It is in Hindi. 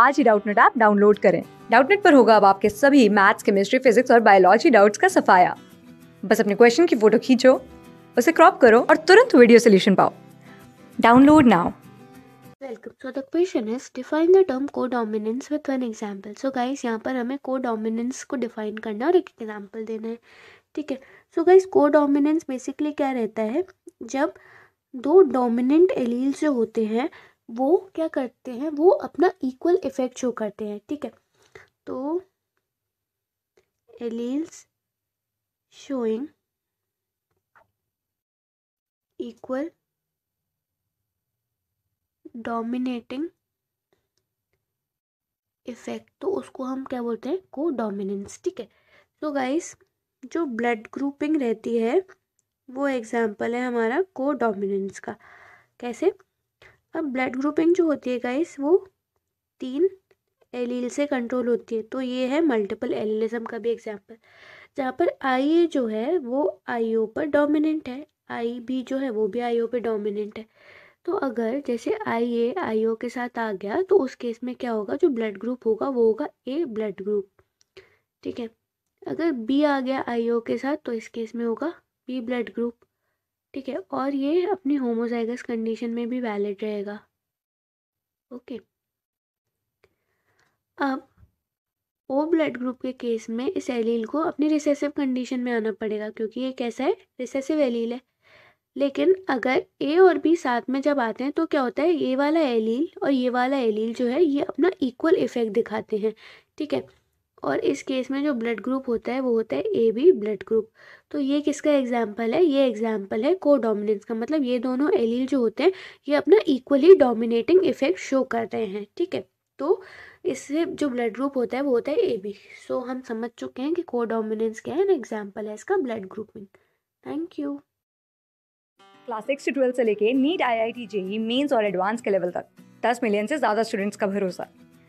आज ही डाउटनेट ऐप डाउनलोड करें डाउटनेट पर होगा अब आपके सभी मैथ्स केमिस्ट्री फिजिक्स और बायोलॉजी डाउट्स का सफाया बस अपने क्वेश्चन की फोटो खींचो उसे क्रॉप करो और तुरंत वीडियो सोल्यूशन पाओ download now welcome so the question is define the term codominance with one example so guys यहाँ पर हमें को डोमिनेंस को डिफाइन करना है और एक एग्जाम्पल देना है ठीक है so guys codominance basically क्या रहता है जब दो डोमिनेंट एलील्स जो होते हैं वो क्या करते हैं वो अपना इक्वल इफेक्ट शो करते हैं ठीक है तो alleles showing equal dominating effect तो उसको हम क्या बोलते हैं को डोमिनेंस ठीक है तो so गाइस जो ब्लड ग्रुपिंग रहती है वो एग्जाम्पल है हमारा को डोमिनेंस का कैसे अब ब्लड ग्रुपिंग जो होती है गाइस वो तीन एलील से कंट्रोल होती है तो ये है मल्टीपल एलिलिज्म का भी एग्जाम्पल जहाँ पर आई ए जो है वो आई ओ पर डोमिनेंट है आई बी जो है वो भी आई ओ पर डोमिनेंट है तो अगर जैसे आई ए आई ओ के साथ आ गया तो उस केस में क्या होगा जो ब्लड ग्रुप होगा वो होगा ए ब्लड ग्रुप ठीक है अगर बी आ गया आई ओ के साथ तो इस केस में होगा बी ब्लड ग्रुप ठीक है और ये अपनी होमोजाइगस कंडीशन में भी वैलिड रहेगा ओके अब ओ ब्लड ग्रुप के केस में इस एलील को अपनी रिसेसिव कंडीशन में आना पड़ेगा क्योंकि ये कैसा है रिसेसिव एलील है लेकिन अगर ए और बी साथ में जब आते हैं तो क्या होता है ये वाला एलील और ये वाला एलील जो है ये अपना इक्वल इफेक्ट दिखाते हैं ठीक है और इस केस में जो ब्लड ग्रुप होता है वो होता है ए बी ब्लड ग्रुप तो ये किसका एग्जाम्पल है ये एग्जाम्पल है को डोमिनेंस का मतलब ये दोनों एलील जो होते हैं ये अपना इक्वली डोमिनेटिंग इफेक्ट शो कर रहे हैं ठीक है तो इससे जो ब्लड ग्रुप होता है वो होता है ए बी सो हम समझ चुके हैं कि को डोमिनेंस क्या है एन एग्जाम्पल है इसका blood grouping thank you class six से ट्वेल्थ से लेके NEET I I T JEE mains और एडवांस के लेवल तक दस मिलियन से ज़्यादा स्टूडेंट्स का भरोसा